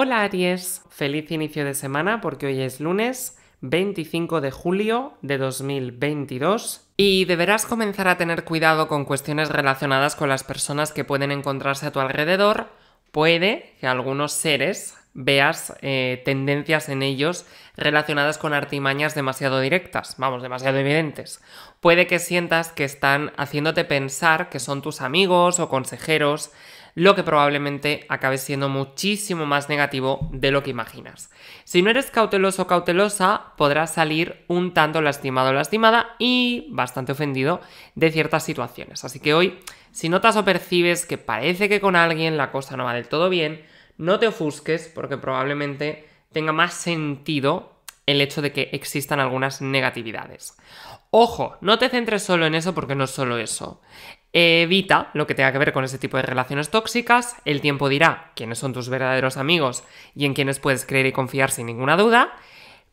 Hola Aries, feliz inicio de semana porque hoy es lunes 25 de julio de 2022 y deberás comenzar a tener cuidado con cuestiones relacionadas con las personas que pueden encontrarse a tu alrededor. Puede que algunos seres veas eh, tendencias en ellos relacionadas con artimañas demasiado directas, vamos, demasiado evidentes. Puede que sientas que están haciéndote pensar que son tus amigos o consejeros lo que probablemente acabe siendo muchísimo más negativo de lo que imaginas. Si no eres cauteloso o cautelosa, podrás salir un tanto lastimado o lastimada y bastante ofendido de ciertas situaciones. Así que hoy, si notas o percibes que parece que con alguien la cosa no va del todo bien, no te ofusques porque probablemente tenga más sentido el hecho de que existan algunas negatividades. Ojo, no te centres solo en eso porque no es solo eso. Evita lo que tenga que ver con ese tipo de relaciones tóxicas, el tiempo dirá quiénes son tus verdaderos amigos y en quienes puedes creer y confiar sin ninguna duda,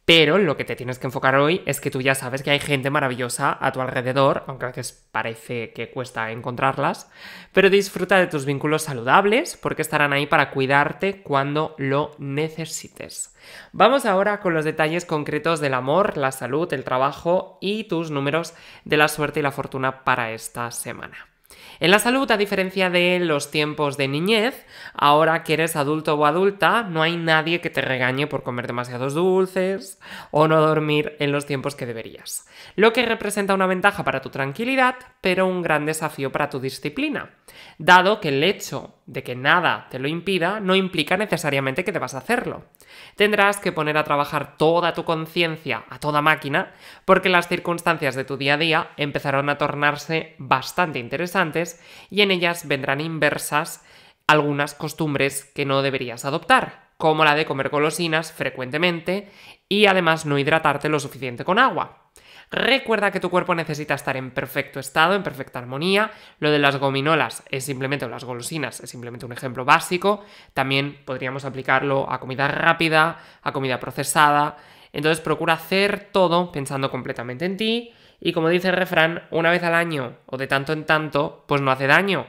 pero lo que te tienes que enfocar hoy es que tú ya sabes que hay gente maravillosa a tu alrededor, aunque a veces parece que cuesta encontrarlas, pero disfruta de tus vínculos saludables porque estarán ahí para cuidarte cuando lo necesites. Vamos ahora con los detalles concretos del amor, la salud, el trabajo y tus números de la suerte y la fortuna para esta semana. En la salud, a diferencia de los tiempos de niñez, ahora que eres adulto o adulta, no hay nadie que te regañe por comer demasiados dulces o no dormir en los tiempos que deberías, lo que representa una ventaja para tu tranquilidad, pero un gran desafío para tu disciplina, dado que el hecho de que nada te lo impida no implica necesariamente que te vas a hacerlo. Tendrás que poner a trabajar toda tu conciencia a toda máquina porque las circunstancias de tu día a día empezaron a tornarse bastante interesantes y en ellas vendrán inversas algunas costumbres que no deberías adoptar, como la de comer golosinas frecuentemente y además no hidratarte lo suficiente con agua. Recuerda que tu cuerpo necesita estar en perfecto estado, en perfecta armonía. Lo de las gominolas es simplemente, o las golosinas es simplemente un ejemplo básico. También podríamos aplicarlo a comida rápida, a comida procesada. Entonces procura hacer todo pensando completamente en ti. Y como dice el refrán, una vez al año o de tanto en tanto, pues no hace daño.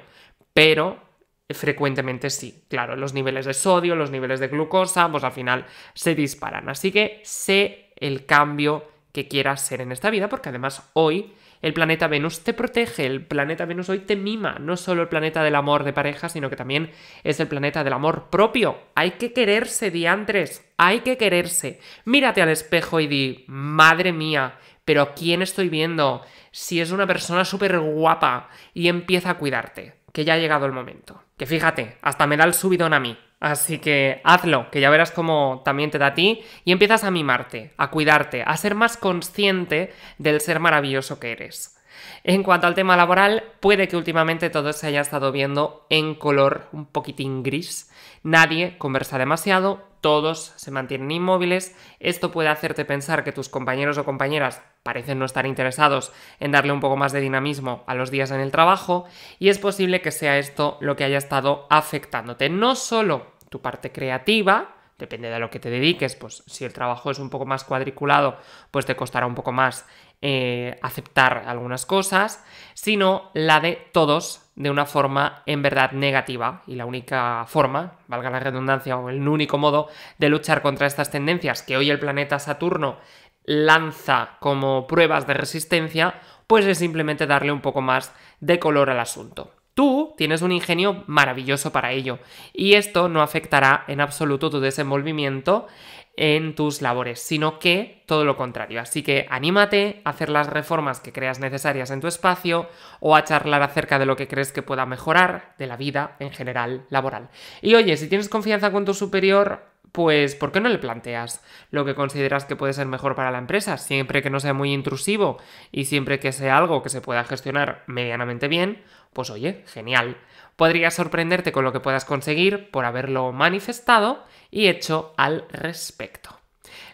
Pero eh, frecuentemente sí. Claro, los niveles de sodio, los niveles de glucosa, pues al final se disparan. Así que sé el cambio que quieras ser en esta vida, porque además hoy el planeta Venus te protege, el planeta Venus hoy te mima, no solo el planeta del amor de pareja, sino que también es el planeta del amor propio. Hay que quererse, diantres, hay que quererse. Mírate al espejo y di, madre mía, pero ¿quién estoy viendo? Si es una persona súper guapa y empieza a cuidarte que ya ha llegado el momento. Que fíjate, hasta me da el subidón a mí. Así que hazlo, que ya verás cómo también te da a ti y empiezas a mimarte, a cuidarte, a ser más consciente del ser maravilloso que eres. En cuanto al tema laboral, puede que últimamente todo se haya estado viendo en color un poquitín gris. Nadie conversa demasiado, todos se mantienen inmóviles. Esto puede hacerte pensar que tus compañeros o compañeras parecen no estar interesados en darle un poco más de dinamismo a los días en el trabajo y es posible que sea esto lo que haya estado afectándote. No solo tu parte creativa, depende de lo que te dediques, pues si el trabajo es un poco más cuadriculado, pues te costará un poco más eh, aceptar algunas cosas, sino la de todos de una forma en verdad negativa y la única forma, valga la redundancia, o el único modo de luchar contra estas tendencias que hoy el planeta Saturno lanza como pruebas de resistencia, pues es simplemente darle un poco más de color al asunto. Tú tienes un ingenio maravilloso para ello y esto no afectará en absoluto tu desenvolvimiento en tus labores, sino que todo lo contrario. Así que anímate a hacer las reformas que creas necesarias en tu espacio o a charlar acerca de lo que crees que pueda mejorar de la vida en general laboral. Y oye, si tienes confianza con tu superior, pues ¿por qué no le planteas lo que consideras que puede ser mejor para la empresa? Siempre que no sea muy intrusivo y siempre que sea algo que se pueda gestionar medianamente bien, pues oye, genial. Podrías sorprenderte con lo que puedas conseguir por haberlo manifestado y hecho al respecto.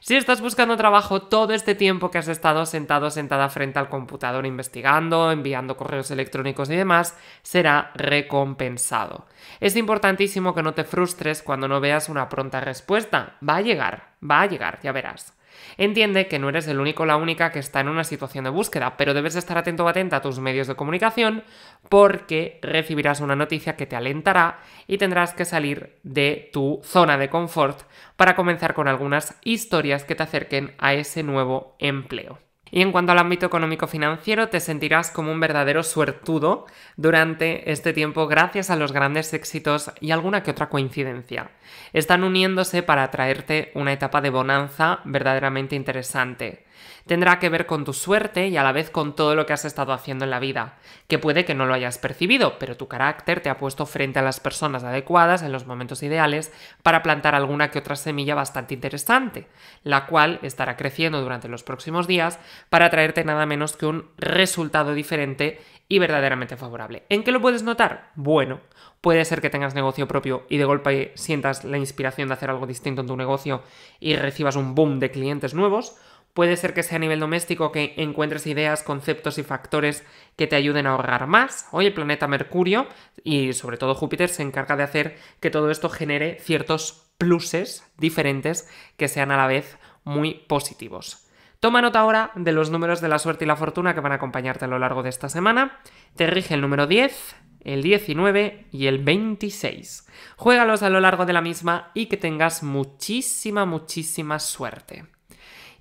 Si estás buscando trabajo todo este tiempo que has estado sentado sentada frente al computador investigando, enviando correos electrónicos y demás, será recompensado. Es importantísimo que no te frustres cuando no veas una pronta respuesta. Va a llegar, va a llegar, ya verás. Entiende que no eres el único o la única que está en una situación de búsqueda, pero debes estar atento o atenta a tus medios de comunicación porque recibirás una noticia que te alentará y tendrás que salir de tu zona de confort para comenzar con algunas historias que te acerquen a ese nuevo empleo. Y en cuanto al ámbito económico-financiero, te sentirás como un verdadero suertudo durante este tiempo gracias a los grandes éxitos y alguna que otra coincidencia. Están uniéndose para traerte una etapa de bonanza verdaderamente interesante. Tendrá que ver con tu suerte y a la vez con todo lo que has estado haciendo en la vida, que puede que no lo hayas percibido, pero tu carácter te ha puesto frente a las personas adecuadas en los momentos ideales para plantar alguna que otra semilla bastante interesante, la cual estará creciendo durante los próximos días para traerte nada menos que un resultado diferente y verdaderamente favorable. ¿En qué lo puedes notar? Bueno, puede ser que tengas negocio propio y de golpe sientas la inspiración de hacer algo distinto en tu negocio y recibas un boom de clientes nuevos, Puede ser que sea a nivel doméstico que encuentres ideas, conceptos y factores que te ayuden a ahorrar más. Hoy el planeta Mercurio y sobre todo Júpiter se encarga de hacer que todo esto genere ciertos pluses diferentes que sean a la vez muy positivos. Toma nota ahora de los números de la suerte y la fortuna que van a acompañarte a lo largo de esta semana. Te rige el número 10, el 19 y el 26. Juégalos a lo largo de la misma y que tengas muchísima, muchísima suerte.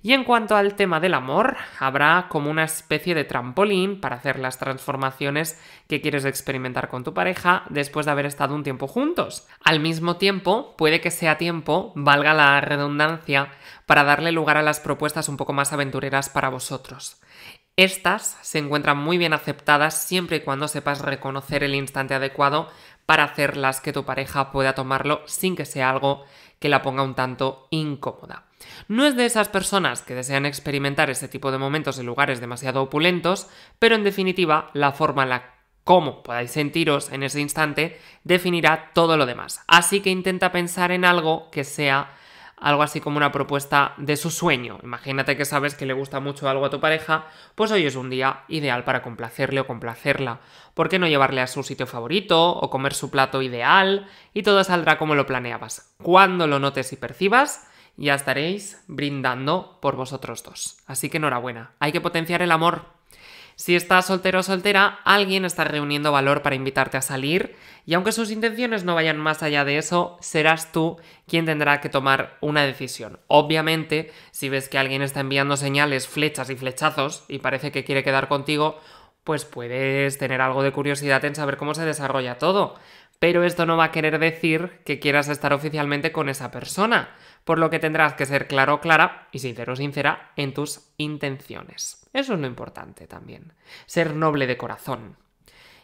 Y en cuanto al tema del amor, habrá como una especie de trampolín para hacer las transformaciones que quieres experimentar con tu pareja después de haber estado un tiempo juntos. Al mismo tiempo, puede que sea tiempo, valga la redundancia, para darle lugar a las propuestas un poco más aventureras para vosotros. Estas se encuentran muy bien aceptadas siempre y cuando sepas reconocer el instante adecuado para hacerlas que tu pareja pueda tomarlo sin que sea algo que la ponga un tanto incómoda. No es de esas personas que desean experimentar ese tipo de momentos en lugares demasiado opulentos, pero en definitiva la forma en la cómo podáis sentiros en ese instante definirá todo lo demás. Así que intenta pensar en algo que sea algo así como una propuesta de su sueño. Imagínate que sabes que le gusta mucho algo a tu pareja, pues hoy es un día ideal para complacerle o complacerla. ¿Por qué no llevarle a su sitio favorito o comer su plato ideal? Y todo saldrá como lo planeabas. Cuando lo notes y percibas, ya estaréis brindando por vosotros dos. Así que enhorabuena. Hay que potenciar el amor. Si estás soltero o soltera, alguien está reuniendo valor para invitarte a salir y aunque sus intenciones no vayan más allá de eso, serás tú quien tendrá que tomar una decisión. Obviamente, si ves que alguien está enviando señales, flechas y flechazos y parece que quiere quedar contigo, pues puedes tener algo de curiosidad en saber cómo se desarrolla todo. Pero esto no va a querer decir que quieras estar oficialmente con esa persona por lo que tendrás que ser claro, clara y sincero, sincera en tus intenciones. Eso es lo importante también, ser noble de corazón.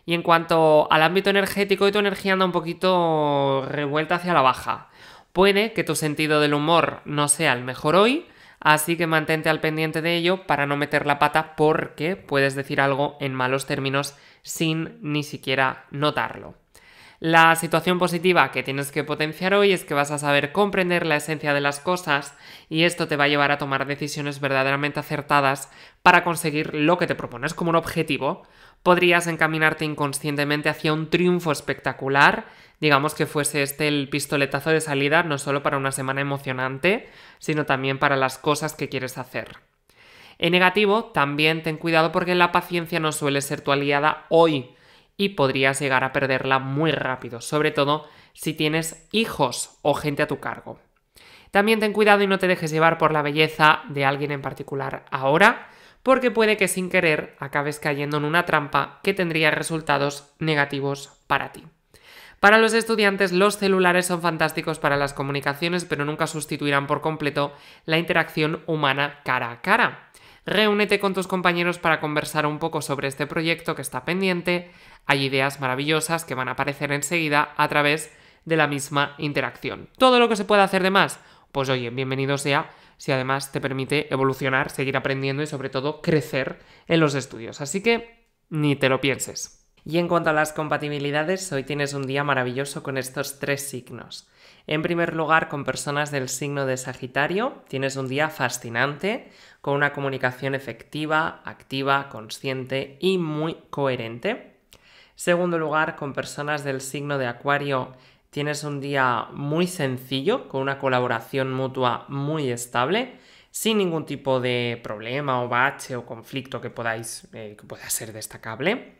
Y en cuanto al ámbito energético, y tu energía anda un poquito revuelta hacia la baja. Puede que tu sentido del humor no sea el mejor hoy, Así que mantente al pendiente de ello para no meter la pata porque puedes decir algo en malos términos sin ni siquiera notarlo. La situación positiva que tienes que potenciar hoy es que vas a saber comprender la esencia de las cosas y esto te va a llevar a tomar decisiones verdaderamente acertadas para conseguir lo que te propones como un objetivo. Podrías encaminarte inconscientemente hacia un triunfo espectacular, digamos que fuese este el pistoletazo de salida no solo para una semana emocionante, sino también para las cosas que quieres hacer. En negativo, también ten cuidado porque la paciencia no suele ser tu aliada hoy y podrías llegar a perderla muy rápido, sobre todo si tienes hijos o gente a tu cargo. También ten cuidado y no te dejes llevar por la belleza de alguien en particular ahora, porque puede que sin querer acabes cayendo en una trampa que tendría resultados negativos para ti. Para los estudiantes, los celulares son fantásticos para las comunicaciones, pero nunca sustituirán por completo la interacción humana cara a cara. Reúnete con tus compañeros para conversar un poco sobre este proyecto que está pendiente. Hay ideas maravillosas que van a aparecer enseguida a través de la misma interacción. Todo lo que se pueda hacer de más, pues oye, bienvenido sea si además te permite evolucionar, seguir aprendiendo y sobre todo crecer en los estudios. Así que ni te lo pienses. Y en cuanto a las compatibilidades, hoy tienes un día maravilloso con estos tres signos. En primer lugar, con personas del signo de Sagitario, tienes un día fascinante, con una comunicación efectiva, activa, consciente y muy coherente. Segundo lugar, con personas del signo de Acuario, tienes un día muy sencillo, con una colaboración mutua muy estable, sin ningún tipo de problema o bache o conflicto que, eh, que pueda ser destacable.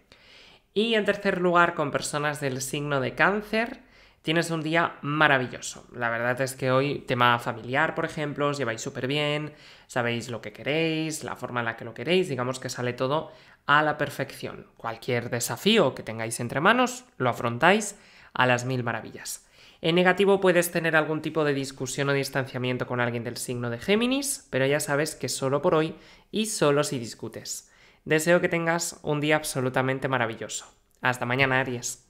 Y en tercer lugar, con personas del signo de cáncer, tienes un día maravilloso. La verdad es que hoy, tema familiar, por ejemplo, os lleváis súper bien, sabéis lo que queréis, la forma en la que lo queréis, digamos que sale todo a la perfección. Cualquier desafío que tengáis entre manos, lo afrontáis a las mil maravillas. En negativo puedes tener algún tipo de discusión o distanciamiento con alguien del signo de Géminis, pero ya sabes que solo por hoy y solo si discutes. Deseo que tengas un día absolutamente maravilloso. Hasta mañana, Aries.